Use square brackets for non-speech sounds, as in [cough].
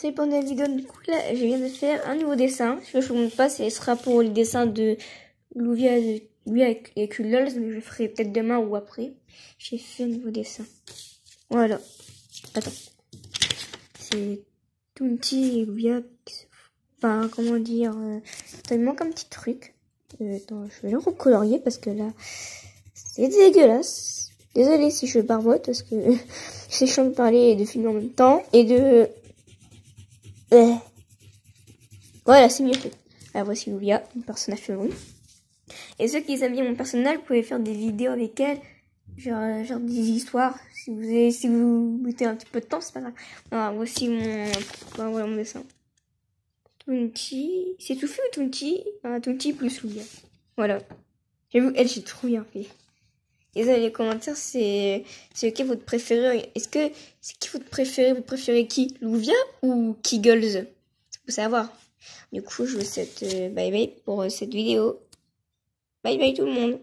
C'est pour la vidéo, du coup, là, je viens de faire un nouveau dessin. Ce que je vous montre pas, ce sera pour le dessin de Louvia et Kulols, mais je ferai peut-être demain ou après. J'ai fait un nouveau dessin. Voilà. Attends. C'est Tunti et Louvia, enfin, comment dire, euh, il manque un petit truc. Euh, attends, je vais le recolorier parce que là, c'est dégueulasse. Désolée si je barbote parce que c'est [laughs] chiant de parler et de filmer en même temps et de euh. Voilà, c'est mieux fait. Alors voici Louia, mon personnage chelou. Et ceux qui aiment bien mon personnage, vous pouvez faire des vidéos avec elle, genre, euh, genre des histoires. Si vous avez, si vous mettez un petit peu de temps, c'est pas grave. Alors voici mon, voilà mon dessin. Tunti, c'est tout fait ou Tunti? Euh, Tunti plus Louia. Voilà. J'avoue, elle, j'ai trop bien fait. Et dans les commentaires, c'est c'est qui votre préféré Est-ce que c'est qui votre préféré Vous préférez qui Louvia ou Kiggles pour savoir. Du coup, je vous souhaite euh, bye bye pour euh, cette vidéo. Bye bye tout le monde.